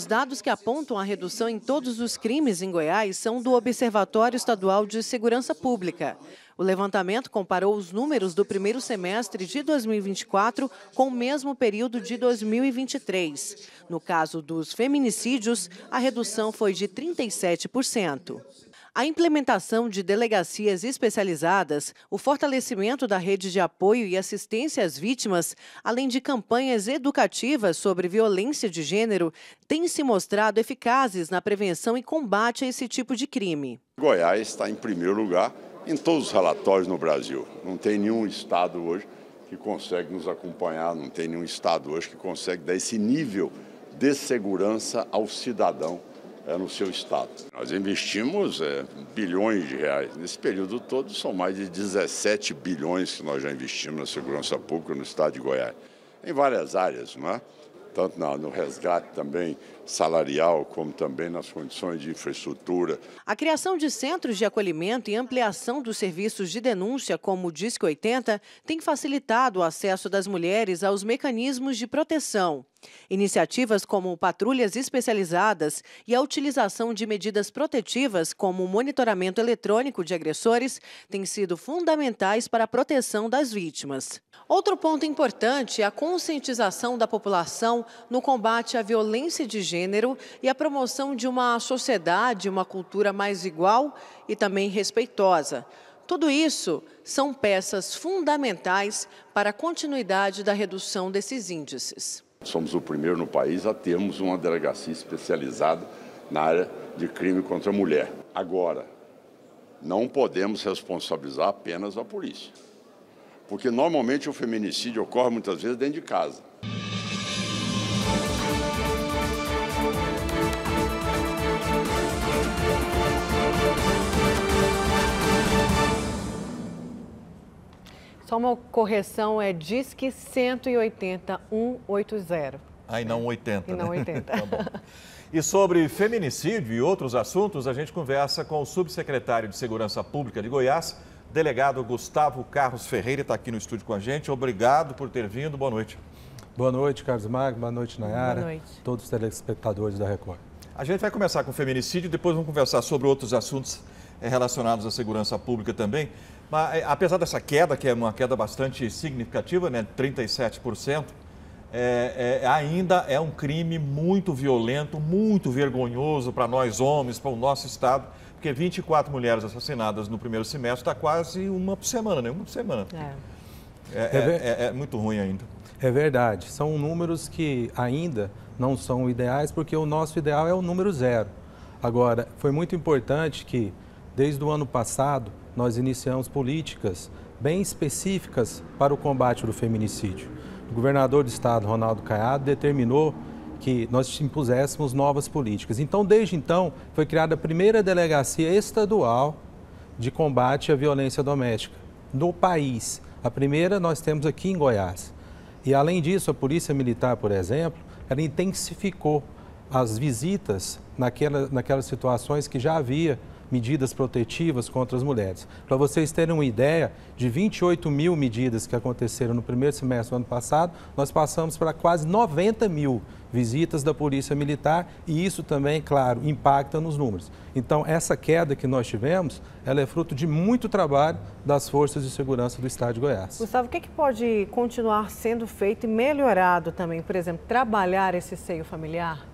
Os dados que apontam a redução em todos os crimes em Goiás são do Observatório Estadual de Segurança Pública. O levantamento comparou os números do primeiro semestre de 2024 com o mesmo período de 2023. No caso dos feminicídios, a redução foi de 37%. A implementação de delegacias especializadas, o fortalecimento da rede de apoio e assistência às vítimas, além de campanhas educativas sobre violência de gênero, têm se mostrado eficazes na prevenção e combate a esse tipo de crime. Goiás está em primeiro lugar em todos os relatórios no Brasil. Não tem nenhum estado hoje que consegue nos acompanhar, não tem nenhum estado hoje que consegue dar esse nível de segurança ao cidadão é no seu estado. Nós investimos é, bilhões de reais. Nesse período todo, são mais de 17 bilhões que nós já investimos na segurança pública no estado de Goiás, em várias áreas, não é? tanto no resgate também salarial, como também nas condições de infraestrutura. A criação de centros de acolhimento e ampliação dos serviços de denúncia, como o Disque 80, tem facilitado o acesso das mulheres aos mecanismos de proteção. Iniciativas como patrulhas especializadas e a utilização de medidas protetivas, como o monitoramento eletrônico de agressores, têm sido fundamentais para a proteção das vítimas. Outro ponto importante é a conscientização da população no combate à violência de gênero e a promoção de uma sociedade, uma cultura mais igual e também respeitosa. Tudo isso são peças fundamentais para a continuidade da redução desses índices. Somos o primeiro no país a termos uma delegacia especializada na área de crime contra a mulher. Agora, não podemos responsabilizar apenas a polícia, porque normalmente o feminicídio ocorre muitas vezes dentro de casa. Só uma correção, é diz que 180 180. Ah, não 80. E não 80. Né? tá e sobre feminicídio e outros assuntos, a gente conversa com o subsecretário de Segurança Pública de Goiás, delegado Gustavo Carlos Ferreira, está aqui no estúdio com a gente. Obrigado por ter vindo. Boa noite. Boa noite, Carlos Magno. Boa noite, Nayara. Boa noite. Todos os telespectadores da Record. A gente vai começar com o feminicídio, depois vamos conversar sobre outros assuntos eh, relacionados à segurança pública também. Mas, eh, apesar dessa queda, que é uma queda bastante significativa, né, 37%, é, é, ainda é um crime muito violento, muito vergonhoso para nós homens, para o nosso Estado, porque 24 mulheres assassinadas no primeiro semestre está quase uma por semana, né? Uma por semana. É. É, é, é. é muito ruim ainda. É verdade. São números que ainda não são ideais, porque o nosso ideal é o número zero. Agora, foi muito importante que Desde o ano passado, nós iniciamos políticas bem específicas para o combate do feminicídio. O governador do estado, Ronaldo Caiado, determinou que nós impuséssemos novas políticas. Então, desde então, foi criada a primeira delegacia estadual de combate à violência doméstica no país. A primeira nós temos aqui em Goiás. E, além disso, a Polícia Militar, por exemplo, ela intensificou as visitas naquela, naquelas situações que já havia medidas protetivas contra as mulheres. Para vocês terem uma ideia, de 28 mil medidas que aconteceram no primeiro semestre do ano passado, nós passamos para quase 90 mil visitas da Polícia Militar e isso também, claro, impacta nos números. Então, essa queda que nós tivemos, ela é fruto de muito trabalho das forças de segurança do Estado de Goiás. Gustavo, o que, é que pode continuar sendo feito e melhorado também? Por exemplo, trabalhar esse seio familiar?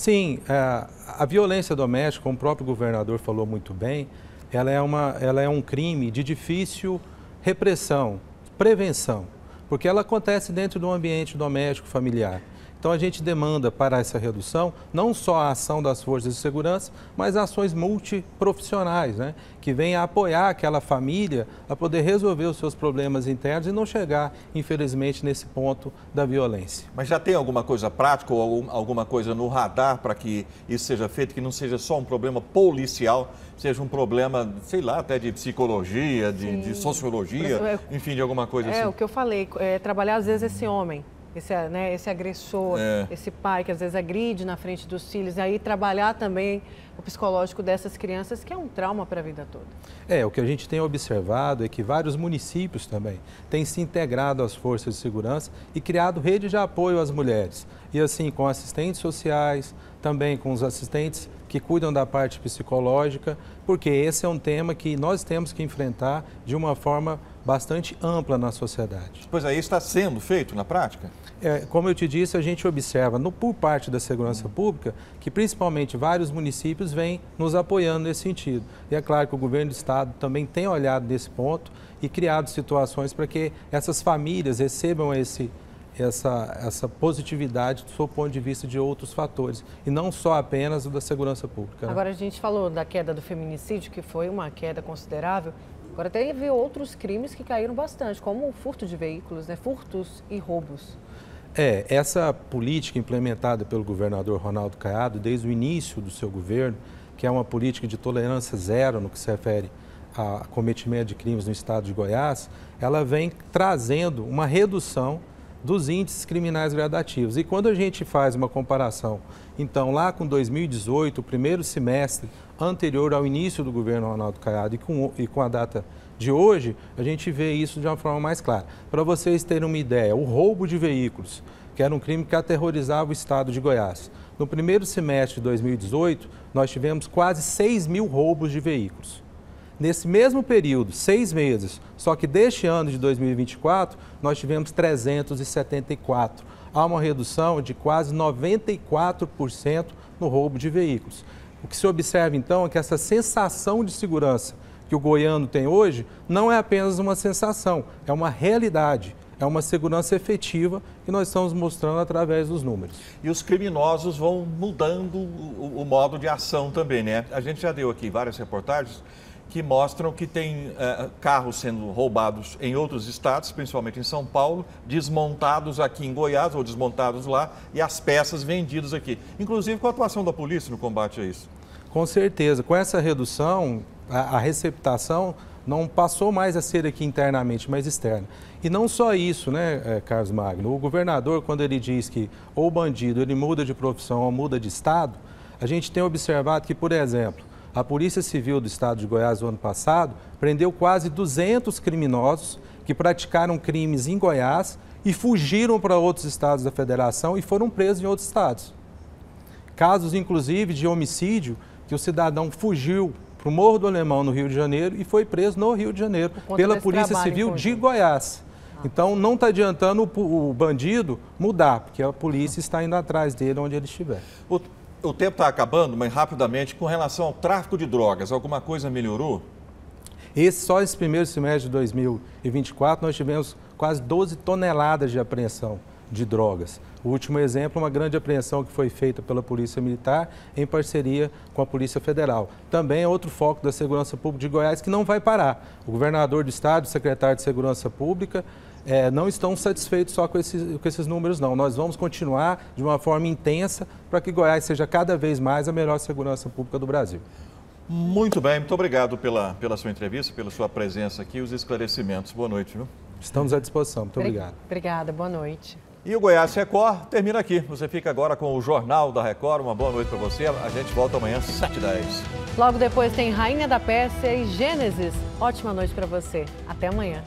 Sim, é, a violência doméstica, como o próprio governador falou muito bem, ela é, uma, ela é um crime de difícil repressão, prevenção, porque ela acontece dentro do ambiente doméstico familiar. Então a gente demanda para essa redução não só a ação das forças de segurança, mas ações multiprofissionais, né? que venham a apoiar aquela família a poder resolver os seus problemas internos e não chegar, infelizmente, nesse ponto da violência. Mas já tem alguma coisa prática ou alguma coisa no radar para que isso seja feito, que não seja só um problema policial, seja um problema, sei lá, até de psicologia, de, de sociologia, é enfim, de alguma coisa é, assim? É, o que eu falei, é, trabalhar às vezes esse homem esse, né, esse agressor, é. esse pai que às vezes agride na frente dos filhos, aí trabalhar também o psicológico dessas crianças, que é um trauma para a vida toda. É, o que a gente tem observado é que vários municípios também têm se integrado às forças de segurança e criado rede de apoio às mulheres. E assim, com assistentes sociais, também com os assistentes que cuidam da parte psicológica, porque esse é um tema que nós temos que enfrentar de uma forma bastante ampla na sociedade. Pois aí é, está sendo feito na prática? É, como eu te disse, a gente observa no, por parte da segurança uhum. pública que principalmente vários municípios vêm nos apoiando nesse sentido. E é claro que o governo do estado também tem olhado nesse ponto e criado situações para que essas famílias recebam esse essa, essa positividade do seu ponto de vista de outros fatores, e não só apenas o da segurança pública. Né? Agora, a gente falou da queda do feminicídio, que foi uma queda considerável. Agora, teve outros crimes que caíram bastante, como o furto de veículos, né? furtos e roubos. É, essa política implementada pelo governador Ronaldo Caiado desde o início do seu governo, que é uma política de tolerância zero no que se refere a cometimento de crimes no estado de Goiás, ela vem trazendo uma redução dos índices criminais gradativos. E quando a gente faz uma comparação, então, lá com 2018, o primeiro semestre anterior ao início do governo Ronaldo Caiado e com, e com a data de hoje, a gente vê isso de uma forma mais clara. Para vocês terem uma ideia, o roubo de veículos, que era um crime que aterrorizava o estado de Goiás. No primeiro semestre de 2018, nós tivemos quase 6 mil roubos de veículos. Nesse mesmo período, seis meses, só que deste ano de 2024, nós tivemos 374. Há uma redução de quase 94% no roubo de veículos. O que se observa então é que essa sensação de segurança que o goiano tem hoje não é apenas uma sensação, é uma realidade é uma segurança efetiva que nós estamos mostrando através dos números. E os criminosos vão mudando o, o, modo de ação também, né? A gente já deu aqui várias reportagens que mostram que tem eh, carros sendo roubados em outros estados, principalmente em São Paulo, desmontados aqui em Goiás ou desmontados lá e as peças vendidas aqui. Inclusive com a atuação da polícia no combate a isso. Com certeza. Com essa redução, a, a receptação não passou mais a ser aqui internamente, mas externa. E não só isso, né, eh, Carlos Magno? O governador, quando ele diz que ou bandido ele muda de profissão ou muda de estado, a gente tem observado que, por exemplo, a Polícia Civil do Estado de Goiás, no ano passado, prendeu quase 200 criminosos que praticaram crimes em Goiás e fugiram para outros estados da federação e foram presos em outros estados. Casos, inclusive, de homicídio que o cidadão fugiu para o Morro do Alemão, no Rio de Janeiro, e foi preso no Rio de Janeiro pela Polícia Civil de Goiás. Ah. Então, não está adiantando o, bandido mudar, porque a polícia está indo atrás dele onde ele estiver o tempo está acabando, mas rapidamente, com relação ao tráfico de drogas, alguma coisa melhorou? Esse, só esse primeiro semestre de 2024, nós tivemos quase 12 toneladas de apreensão de drogas. O último exemplo, é uma grande apreensão que foi feita pela Polícia Militar em parceria com a Polícia Federal. Também é outro foco da Segurança Pública de Goiás que não vai parar. O governador do estado, o secretário de Segurança Pública, é, não estão satisfeitos só com esses, com esses números, não. Nós vamos continuar de uma forma intensa para que Goiás seja cada vez mais a melhor segurança pública do Brasil. Muito bem, muito obrigado pela, pela sua entrevista, pela sua presença aqui, os esclarecimentos. Boa noite, viu? Estamos à disposição, muito obrigado. Obrigada, boa noite. E o Goiás Record termina aqui. Você fica agora com o Jornal da Record. Uma boa noite para você. A gente volta amanhã às 7h10. Logo depois tem Rainha da Pérsia e Gênesis. Ótima noite para você. Até amanhã.